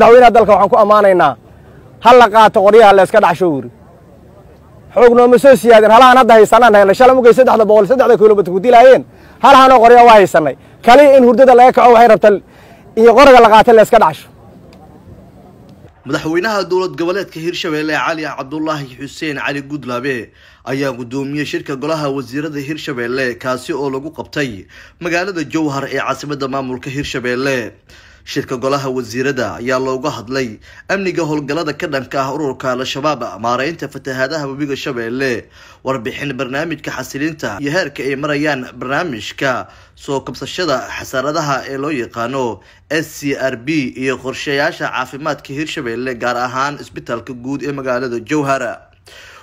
madaxweynaha dalka waxaan ku ammaanaynaa ha la qaato qoryaha layska yska dhaxsho wuri xoog soo siyaadeen halahan hadda haysanaan haynay shala markay saddexda boqol saddexda kilomitr ku dilaayeen halahanoo qorya waa haysannay kaliya in hurdada laga kaco waxay rabta iyo qoriga la qaata layska dhacsho madaxweynaha dowlad goboleedka hirshabeelle cali cabdulaahi xuseen cali gudlabe ayaa guddoomiyey shirka golaha wasiirada hirshabeelle kaasi oo lagu qabtay magaalada jowhar ee caasimadda maamulka hirshabeelle shirka golaha wasiirada ayaa looga hadlay amniga howlgallada ka dhanka ah ururka al-shabaab maareynta fatahaadaha webiga shabeelle warbixin barnaamijka xasilinta iyo heerka ay marayaan barnaamijka soo kabsashada xasaaradaha ee loo yaqaano s c r b iyo qorshayaasha caafimaadka hirshabeelle gaar ahaan isbitaalka guud ee magaalada jowhara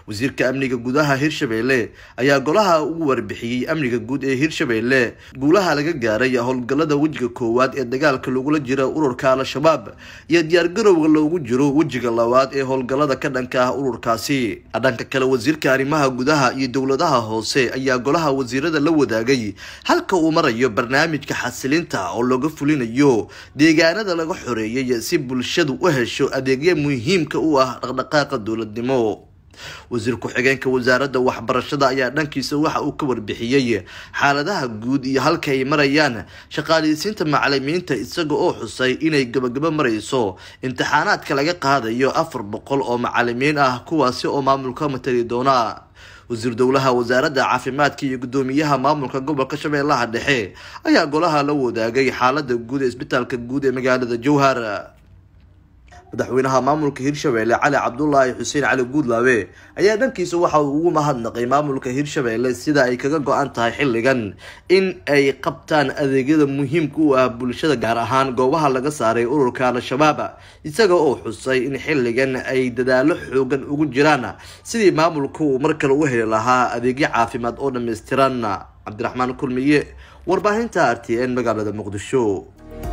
wasiirka amniga gudaha hirshabeelle ayaa golaha ugu warbixiyey amniga guud ee hirshabeelle guulaha laga gaaray howlgallada wejiga koowaad ee dagaalka lagula jira ururka al-shabaab iyo diyaargarowga loogu jiro wejiga labaad ee howlgalada ka dhanka ah ururkaasi dhanka kale wasiirka arrimaha gudaha iyo dowladaha hoose ayaa golaha wasiirada la wadaagay halka uu marayo barnaamijka xasilinta oo looga fulinayo deegaanada laga xoreeyay si bulshadu u hesho adeegyo muhiimka u ah dhaqdhaqaaqa dowladnimo wasiir ku-xigeenka wasaaradda waxbarashada ayaa dhankiisa waxa uu ka warbixiyey xaaladaha guud iyo halka ay marayaan shaqaaliisiinta macalimiinta isaga oo xusay inay gabagabo marayso imtixaanaadka laga qaadayo afar boqol oo macalimiin ah kuwaasi oo maamulka matali doonaa wasiir dowlaha wasaaradda caafimaadka iyo guddoomiyaha maamulka gobolka shabeellaha dhexe ayaa golaha la wadaagay xaalada guud ee isbitaalka guud ee magaalada jowhar madaxweynaha maamulka hirshabeelle cali cabdulaahi xuseen cali guudlaabe ayaa dhankiisa waxa uu ugu mahadnaqay maamulka hirshabeelle sida ay kaga go-an tahay xilligan in ay qabtaan adeegyada muhiimka u ah bulshada gaar ahaan goobaha laga saaray ururka al-shabaab isaga oo xusay in xilligan ay dadaalo xoogan ugu jiraan sidii maamulka uu mar kale u heli lahaa adeegyo caafimaad oo dhammaystiran cabdiraxmaan kulmiye warbaahinta r t n magaalada muqdisho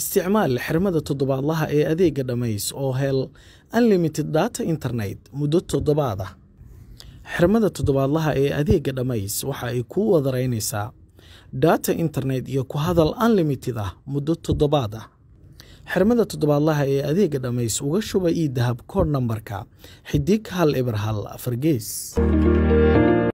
isticmaal xirmada toddobaadlaha ee adeega dhammays oo hel unlimited data internet muddo toddobaad ah xirmada toddobaadlaha ee adeega dhammays waxa ay kuu wadaraynaysaa data internet iyo ku hadal unlimited ah muddo toddobaad ah xirmada toddobaadlaha ee adeega dhammays uga shuba ii dahab kood nambarka xidig hal ibir hal afargees